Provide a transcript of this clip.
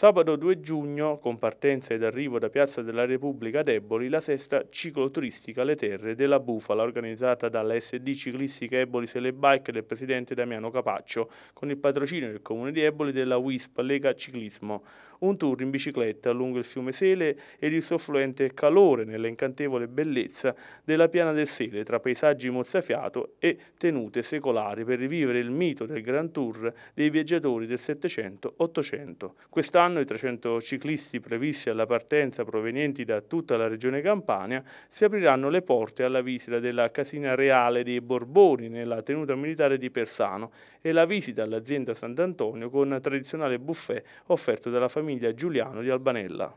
Sabato 2 giugno, con partenza ed arrivo da Piazza della Repubblica Deboli, la sesta cicloturistica Le Terre della Bufala, organizzata dalla SD Ciclistica Eboli Sele Bike del presidente Damiano Capaccio, con il patrocinio del comune di Eboli della WISP Lega Ciclismo. Un tour in bicicletta lungo il fiume Sele ed il soffluente calore nella incantevole bellezza della piana del Sele, tra paesaggi mozzafiato e tenute secolari per rivivere il mito del Grand Tour dei viaggiatori del 700-800. Quest'anno Quest'anno i 300 ciclisti previsti alla partenza provenienti da tutta la regione Campania si apriranno le porte alla visita della Casina Reale dei Borboni nella tenuta militare di Persano e la visita all'azienda Sant'Antonio con tradizionale buffet offerto dalla famiglia Giuliano di Albanella.